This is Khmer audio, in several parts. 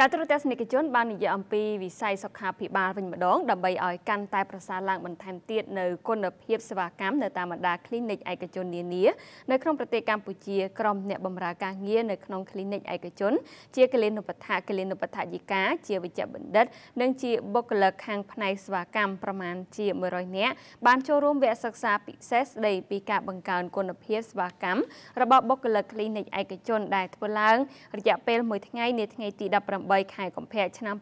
ចាទរទស្សនិកជនបាននិយាយអំពីវិស័យសុខាភិបាលវិញម្ដងដើម្បីឲ្យកាន់តែប្រសើរឡើងបន្ថែមទៀតនៅគុណភាពសេវាកម្មនៅតាមបណ្ដា clinic ឯកជននានានៅក្នុងប្រទេសកម្ពុជាក្រុមអ្នកបម្រើការងារនៅក្នុង clinic ឯកជនជាកលានុបដ្ឋាកលានុបដ្ឋាយិកាជាវិជ្ជបណ្ឌិតនិងជាបុគ្គលិកខាងផ្នែកសេវាកម្មប្រមាណជា100នាក់បានចូលរួមវគ្គសិក្សាពិសេសស្ដីពីការបង្កើនគុណភាពសេវាកម្មរបស់បុគ្គលិក clinic ឯកជនដែលធ្វើឡើងរយៈពេល1ថ្ងៃនាថ្ងៃទី19 3ខែកុម្ភៈឆ្នាំ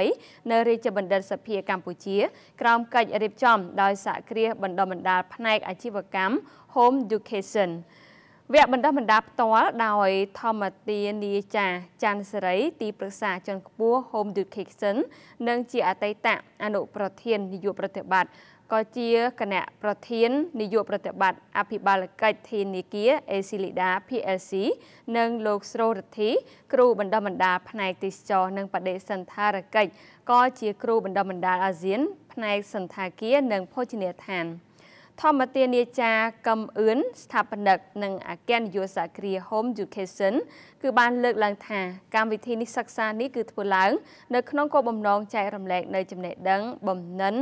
2023នៅរាជបណ្ឌិតសភាកម្ពុជាក្រោមកិច្ចរៀបចំ ដោយសហគ្រាសបណ្ដុះបណ្ដាលផ្នែក អាជីវកម្ម Home Education វគ្គបណ្ដុះបណ្ដាលផ្ទាល់ដោយធម្មទានីចាច័ន្ទសេរីទីប្រឹក្សាជាន់ខ្ពស់ Home Education និងជាអតីតអនុប្រធាននាយកប្រតិបត្តិក៏ជាគណៈប្រធាននាយកប្រតិបត្តិអភិបាលកិច្ចធានាគារអេស៊ីលីដា PLC និងលោកស្រូរិទ្ធី គ្រូបណ្ដុះបណ្ដាលផ្នែកទេសចរនិងបដិសន្ធារកិច្ចក៏ជាគ្រូបណ្ដុះបណ្ដាលអាស៊ាន ផ្នែកសន្តាគារនិងភោជនីយដ្ឋាន។ធម្មទានាចារកឹមអឿនស្ថាបនិកនិងអគ្គនាយកសាគ្រា Home Education គឺ បានលើកឡើងថា កម្មវិធីនេះសិក្សានេះគឺធ្វើឡើង នៅក្នុងគោលបំណងចែករំលែក នៅចំណេះដឹង បំណិន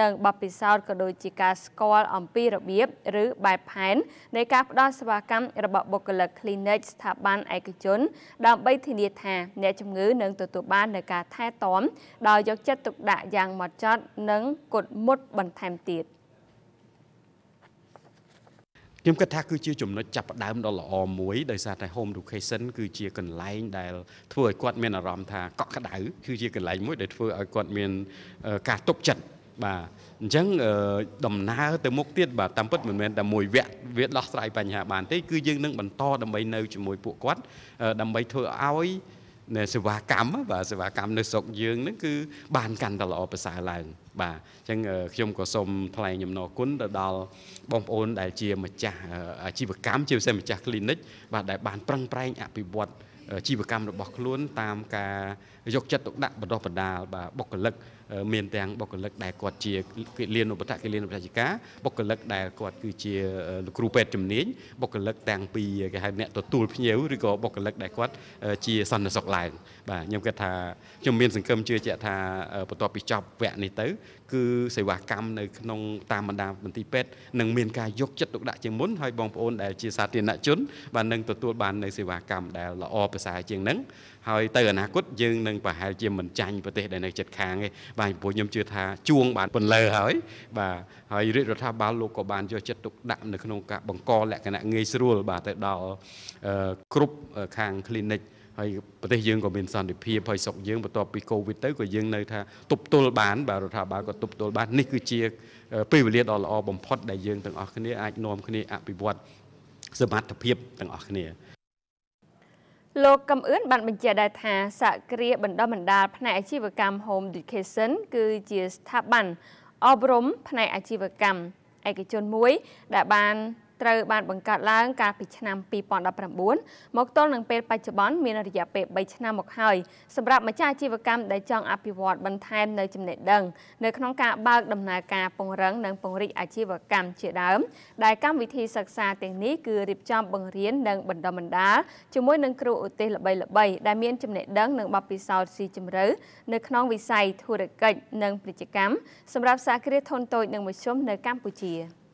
និងបទពិសោធន៍ក៏ដូចជាការស្គាល់អំពីរបៀបឬបែបផែននៃការផ្តល់សេវាកម្មរបស់បុគ្គលិក Clinic ស្ថាប័នឯកជនដើម្បីធានាថាអ្នកជំងឺនឹងទទួលបាននូវការថែទាំដោយយកចិត្តទុកដាក់យ៉ាងម៉ត់ចត់និងគត់មុតបន្ថែមទៀត។ខ្ញុំគិតថាគឺជាចំណុចចាប់ផ្ដើមដ៏ល្អមួយដោយសារតែ home education គឺជាកន្លែងដែលធ្វើឲ្យគាត់មានអារម្មណ៍ថាកក់ក្ដៅគឺជាកន្លែងមួយដែលធ្វើឲ្យគាត់មានការទុកចិត្តបាទអញ្ចឹងដំណើរទៅមុខទៀតបាទតាមពិតមិនមែនតែមួយវគ្គវាដោះស្រាយបញ្ហាបានទេគឺយើងនឹងបន្តដើម្បីនៅជាមួយពួកគាត់ដើម្បីធ្វើឲ្យសេវាកម្មបាទសេវាកម្មនៅស្រុកយើងហ្នឹងគឺបានកាន់តែល្អប្រសើរឡើង។បាទអញ្ចឹងខ្ញុំក៏សូមថ្លែងអំណរគុណទៅដល់បងប្អូនដែលជាម្ចាស់អាជីវកម្មជាពិសេសម្ចាស់ clinic បាទដែលបានប្រឹងប្រែងអភិវឌ្ឍជីវកម្មរបស់ខ្លួនតាម ការយកចិត្តទុកដាក់បដិបដាលបាទបុគ្គលិកមានទាំងបុគ្គលិកដែលគាត់ជាគិលានុបតៈគិលានុបតជាការបុគ្គលិកដែលគាត់គឺជាលោកគ្រូពេទ្យជំនាញបុគ្គលិកទាំងពីគេហៅអ្នកទទួលភ្ញៀវឬក៏បុគ្គលិកដែលគាត់ជាសន្តិសុខឡើងបាទខ្ញុំគិតថាខ្ញុំមានសង្ឃឹមជឿជាក់ថាបន្ទាប់ពីចប់វគ្គនេះទៅគឺសេវាកម្មនៅក្នុងតាមបណ្ដាមន្ទីរពេទ្យនឹងមានការយកចិត្តទុកដាក់ជាមុនហើយបងប្អូនដែលជាសាធារណជនបាទនឹងទទួលបាននៅសេវាកម្មដែលល្អប្រសើរជាងនឹងហើយទៅអនាគតយើងនឹងប្រហែលជាមិនចាញ់ប្រទេសដែលនៅជិតខាងទេបាទព្រោះខ្ញុំជឿថាជួងបានពន្លើហើយ បាទហើយរាជរដ្ឋាភិបាលលោកក៏បានយកចិត្តទុកដាក់នៅក្នុងការបង្កលក្ខណៈងាយស្រួលបាទទៅដល់គ្រប់ខាង clinic ហើយប្រទេសយើងក៏មានសន្តិភាពហើយសុខយើងបន្ទាប់ពីកូវីដទៅក៏យើងនៅថាទប់ទល់បាន បាទរដ្ឋាភិបាលក៏ទប់ទល់បាននេះគឺជាពេលវេលាដ៏ល្អបំផុតដែលយើងទាំងអស់គ្នាអាចនាំគ្នាអភិវឌ្ឍសមត្ថភាពទាំងអស់គ្នាលោកកំអឿនបានបញ្ជាក់ដែរថាសាគ្រាបណ្ដុះបណ្ដាលផ្នែកអាជីវកម្ម Home Education គឺជាស្ថាប័នអប់រំផ្នែកអាជីវកម្មឯកជនមួយដែលបានត្រូវបានបង្កើតឡើង កាលពីឆ្នាំ2019មកទល់នឹងពេលបច្ចុប្បន្នមានរយៈពេល3ឆ្នាំមកហើយសម្រាប់ម្ចាស់អាជីវកម្មដែលចង់អភិវឌ្ឍបន្ថែម នៅចំណេះដឹងនៅក្នុងការបើកដំណើរការពង្រឹងនិងពង្រីកអាជីវកម្មជាដើមដែលកម្មវិធីសិក្សាទាំងនេះគឺរៀបចំបង្រៀននិងបណ្ដុះបណ្ដាលជាមួយនឹងគ្រូឧទ្ទេសល្បីៗដែលមានចំណេះដឹងនិងបទពិសោធន៍ស៊ីជម្រៅនៅក្នុងវិស័យធុរកិច្ចនិងពាណិជ្ជកម្មសម្រាប់សាគ្រាធុនតូចនិងមធ្យមនៅកម្ពុជា។